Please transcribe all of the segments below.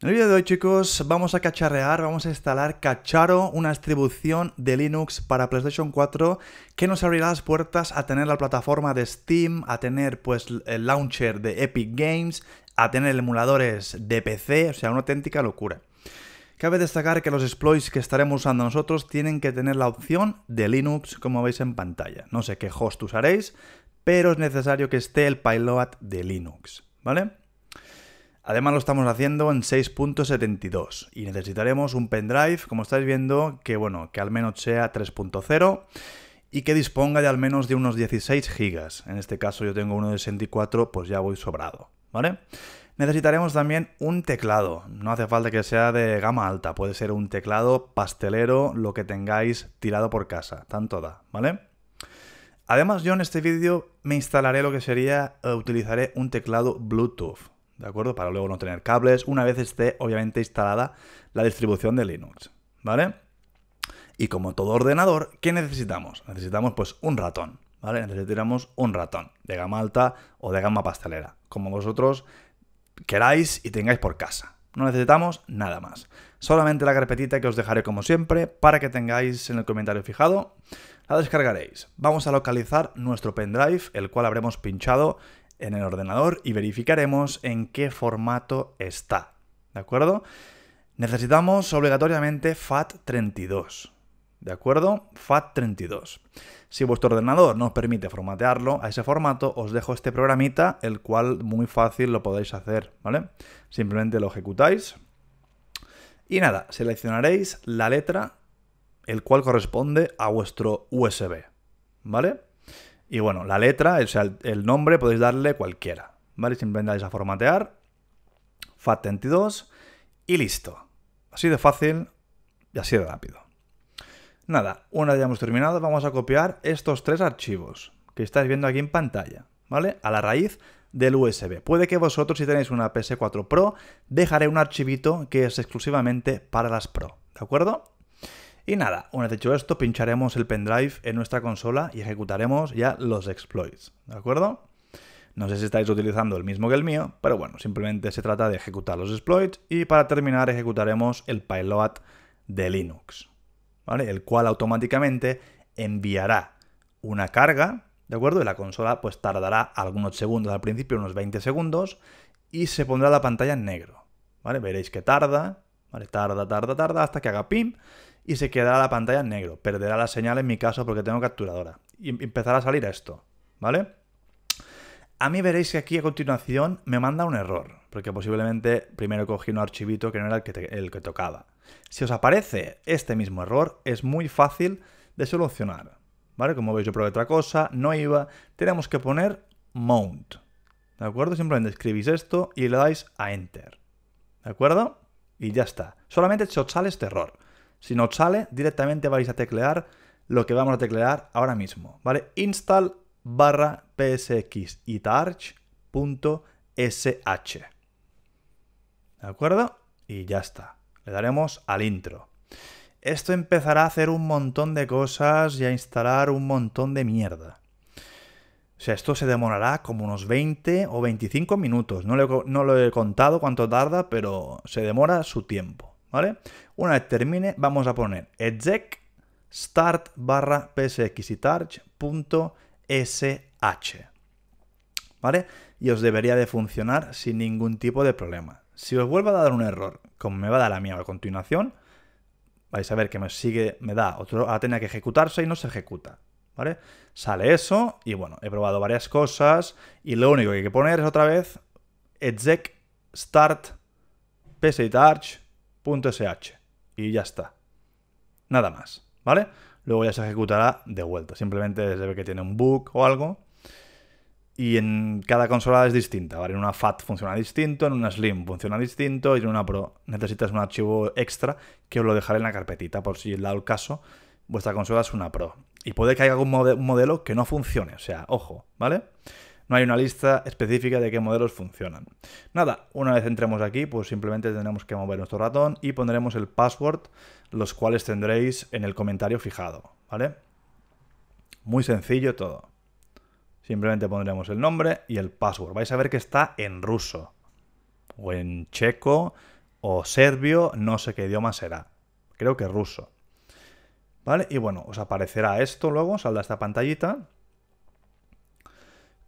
En el vídeo de hoy chicos vamos a cacharrear, vamos a instalar Cacharo, una distribución de Linux para PlayStation 4 que nos abrirá las puertas a tener la plataforma de Steam, a tener pues el launcher de Epic Games, a tener emuladores de PC, o sea, una auténtica locura. Cabe destacar que los exploits que estaremos usando nosotros tienen que tener la opción de Linux como veis en pantalla. No sé qué host usaréis, pero es necesario que esté el pilot de Linux, ¿vale? Además lo estamos haciendo en 6.72 y necesitaremos un pendrive, como estáis viendo, que bueno, que al menos sea 3.0 y que disponga de al menos de unos 16 gigas. En este caso yo tengo uno de 64, pues ya voy sobrado, ¿vale? Necesitaremos también un teclado. No hace falta que sea de gama alta, puede ser un teclado pastelero, lo que tengáis tirado por casa, tanto da, ¿vale? Además yo en este vídeo me instalaré lo que sería, eh, utilizaré un teclado Bluetooth. ¿de acuerdo? Para luego no tener cables, una vez esté obviamente instalada la distribución de Linux, ¿vale? Y como todo ordenador, ¿qué necesitamos? Necesitamos pues un ratón, ¿vale? Necesitamos un ratón de gama alta o de gama pastelera, como vosotros queráis y tengáis por casa. No necesitamos nada más. Solamente la carpetita que os dejaré como siempre para que tengáis en el comentario fijado. La descargaréis. Vamos a localizar nuestro pendrive, el cual habremos pinchado en el ordenador y verificaremos en qué formato está. ¿De acuerdo? Necesitamos obligatoriamente FAT32. ¿De acuerdo? FAT32. Si vuestro ordenador no permite formatearlo a ese formato, os dejo este programita, el cual muy fácil lo podéis hacer, ¿vale? Simplemente lo ejecutáis. Y nada, seleccionaréis la letra, el cual corresponde a vuestro USB, ¿vale? Y bueno, la letra, o sea, el, nombre podéis darle cualquiera, ¿vale? Simplemente dais a formatear, fat 32 y listo. Así de fácil y así de rápido. Nada, una vez ya hemos terminado, vamos a copiar estos tres archivos que estáis viendo aquí en pantalla, ¿vale? A la raíz del USB. Puede que vosotros, si tenéis una PS4 Pro, dejaré un archivito que es exclusivamente para las Pro, ¿de acuerdo? Y nada, una vez hecho esto, pincharemos el pendrive en nuestra consola y ejecutaremos ya los exploits, ¿de acuerdo? No sé si estáis utilizando el mismo que el mío, pero bueno, simplemente se trata de ejecutar los exploits y para terminar ejecutaremos el payload de Linux, ¿vale? El cual automáticamente enviará una carga, ¿de acuerdo? Y la consola pues tardará algunos segundos, al principio unos 20 segundos, y se pondrá la pantalla en negro, ¿vale? Veréis que tarda, ¿vale? Tarda, tarda, tarda, hasta que haga pim y se quedará la pantalla en negro. Perderá la señal en mi caso porque tengo capturadora. Y em, empezará a salir esto, ¿vale? A mí veréis que aquí a continuación me manda un error, porque posiblemente primero cogí un archivito que no era el que, el que tocaba. Si os aparece este mismo error, es muy fácil de solucionar. ¿Vale? Como veis, yo probé otra cosa, no iba. Tenemos que poner mount. ¿De acuerdo? Simplemente escribís esto y le dais a enter. ¿De acuerdo? Y ya está. Solamente os sale este error. Si no sale, directamente vais a teclear lo que vamos a teclear ahora mismo, ¿vale? Install barra psx y ¿De acuerdo? Y ya está. Le daremos al intro. Esto empezará a hacer un montón de cosas y a instalar un montón de mierda. O sea, esto se demorará como unos 20 o 25 minutos. No, no lo he contado cuánto tarda, pero se demora su tiempo. ¿vale? Una vez termine, vamos a poner exec start barra psx ¿vale? Y os debería de funcionar sin ningún tipo de problema. Si os vuelvo a dar un error, como me va a dar la mí a continuación, vais a ver que me sigue, me da otro, a que ejecutarse y no se ejecuta, ¿vale? Sale eso y bueno, he probado varias cosas y lo único que hay que poner es otra vez exec start psx .sh y ya está. Nada más, ¿vale? Luego ya se ejecutará de vuelta. Simplemente se ve que tiene un bug o algo. Y en cada consola es distinta, ¿vale? En una FAT funciona distinto, en una Slim funciona distinto y en una Pro necesitas un archivo extra que os lo dejaré en la carpetita por si dado el caso vuestra consola es una Pro. Y puede que haya algún modelo que no funcione, o sea, ojo, ¿vale? vale no hay una lista específica de qué modelos funcionan. Nada, una vez entremos aquí, pues simplemente tendremos que mover nuestro ratón y pondremos el password, los cuales tendréis en el comentario fijado, ¿vale? Muy sencillo todo. Simplemente pondremos el nombre y el password. Vais a ver que está en ruso, o en checo, o serbio, no sé qué idioma será. Creo que ruso. ¿Vale? Y bueno, os aparecerá esto luego, salda esta pantallita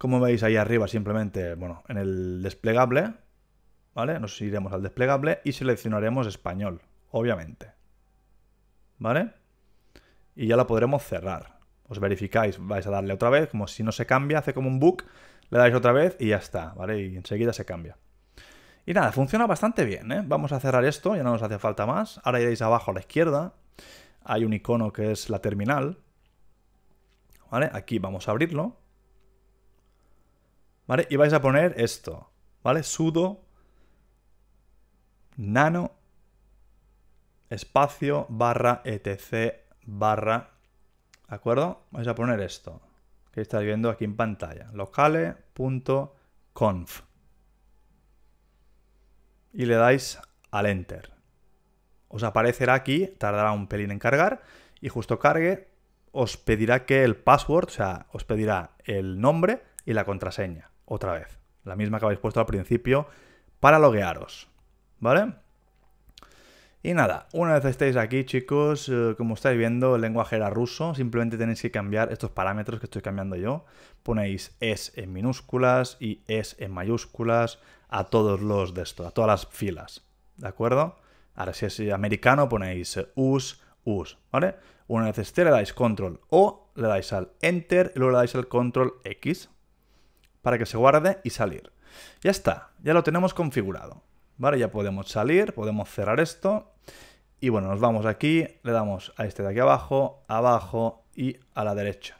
como veis ahí arriba, simplemente, bueno, en el desplegable, ¿vale? Nos iremos al desplegable y seleccionaremos español, obviamente. ¿Vale? Y ya la podremos cerrar. Os verificáis, vais a darle otra vez, como si no se cambia, hace como un bug, le dais otra vez y ya está, ¿vale? Y enseguida se cambia. Y nada, funciona bastante bien, ¿eh? Vamos a cerrar esto, ya no nos hace falta más. Ahora iréis abajo a la izquierda, hay un icono que es la terminal, ¿vale? Aquí vamos a abrirlo. Y vais a poner esto, ¿vale? Sudo nano espacio barra etc barra, ¿de acuerdo? Vais a poner esto, que estáis viendo aquí en pantalla, locale.conf. Y le dais al enter. Os aparecerá aquí, tardará un pelín en cargar, y justo cargue, os pedirá que el password, o sea, os pedirá el nombre y la contraseña otra vez. La misma que habéis puesto al principio para loguearos. ¿Vale? Y nada, una vez estéis aquí, chicos, eh, como estáis viendo, el lenguaje era ruso. Simplemente tenéis que cambiar estos parámetros que estoy cambiando yo. Ponéis es en minúsculas y es en mayúsculas a todos los de esto, a todas las filas. ¿De acuerdo? Ahora, si es americano, ponéis eh, us, us, ¿vale? Una vez esté, le dais control O, le dais al enter y luego le dais al control X para que se guarde y salir. Ya está, ya lo tenemos configurado. Vale, ya podemos salir, podemos cerrar esto. Y bueno, nos vamos aquí, le damos a este de aquí abajo, abajo y a la derecha.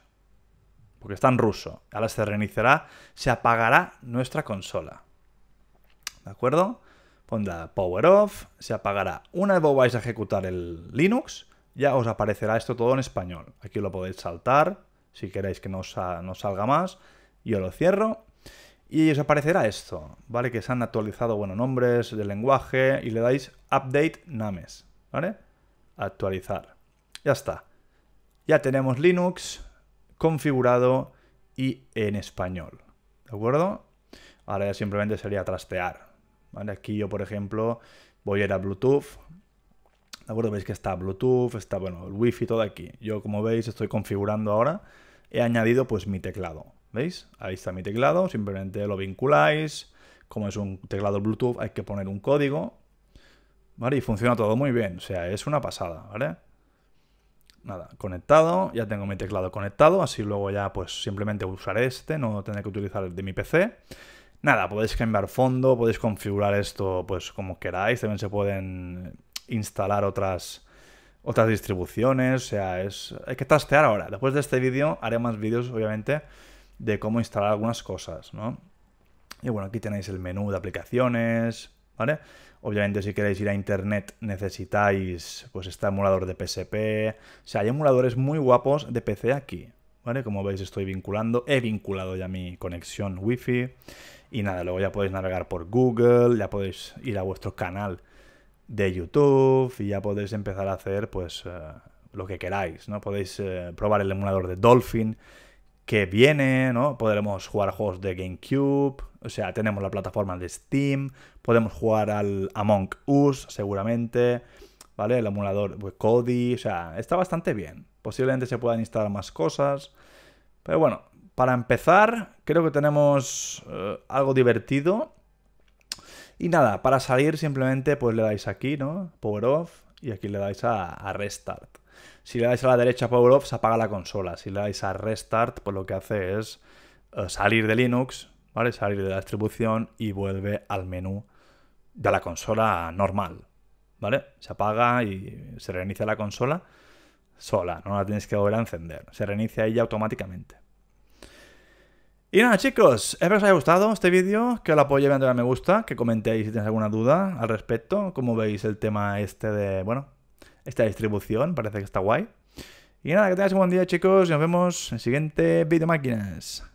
Porque está en ruso. Ahora se reiniciará, se apagará nuestra consola. ¿De acuerdo? Pondrá Power Off, se apagará. Una vez vais a ejecutar el Linux, ya os aparecerá esto todo en español. Aquí lo podéis saltar, si queréis que no, no salga más. Yo lo cierro y os aparecerá esto, ¿vale? Que se han actualizado, bueno, nombres del lenguaje y le dais Update Names, ¿vale? Actualizar. Ya está. Ya tenemos Linux configurado y en español, ¿de acuerdo? Ahora ya simplemente sería trastear, ¿vale? Aquí yo, por ejemplo, voy a ir a Bluetooth, ¿de acuerdo? Veis que está Bluetooth, está, bueno, el Wi-Fi, todo aquí. Yo, como veis, estoy configurando ahora. He añadido, pues, mi teclado, ¿Veis? Ahí está mi teclado, simplemente lo vinculáis. Como es un teclado Bluetooth, hay que poner un código. ¿Vale? Y funciona todo muy bien, o sea, es una pasada, ¿vale? Nada, conectado, ya tengo mi teclado conectado, así luego ya pues simplemente usaré este, no tendré que utilizar el de mi PC. Nada, podéis cambiar fondo, podéis configurar esto pues como queráis, también se pueden instalar otras otras distribuciones, o sea, es hay que trastear ahora. Después de este vídeo haré más vídeos obviamente de cómo instalar algunas cosas, ¿no? Y bueno, aquí tenéis el menú de aplicaciones, ¿vale? Obviamente si queréis ir a internet necesitáis pues este emulador de PSP. O sea, hay emuladores muy guapos de PC aquí, ¿vale? Como veis estoy vinculando, he vinculado ya mi conexión Wi-Fi. Y nada, luego ya podéis navegar por Google, ya podéis ir a vuestro canal de YouTube y ya podéis empezar a hacer pues eh, lo que queráis, ¿no? Podéis eh, probar el emulador de Dolphin que viene, ¿no? Podremos jugar a juegos de GameCube, o sea, tenemos la plataforma de Steam, podemos jugar al Among Us seguramente, ¿vale? El emulador pues, o sea, está bastante bien. Posiblemente se puedan instalar más cosas, pero bueno, para empezar, creo que tenemos eh, algo divertido. Y nada, para salir simplemente pues le dais aquí, ¿no? Power off y aquí le dais a restart. Si le dais a la derecha Power Off, se apaga la consola. Si le dais a Restart, pues lo que hace es eh, salir de Linux, ¿vale? Salir de la distribución y vuelve al menú de la consola normal, ¿vale? Se apaga y se reinicia la consola sola, no la tenéis que volver a encender. Se reinicia ella automáticamente. Y nada, chicos, espero que os haya gustado este vídeo, que lo apoyéis a me gusta, que comentéis si tenéis alguna duda al respecto, Como veis el tema este de, bueno, esta distribución, parece que está guay. Y nada, que tengas un buen día chicos y nos vemos en el siguiente vídeo Máquinas.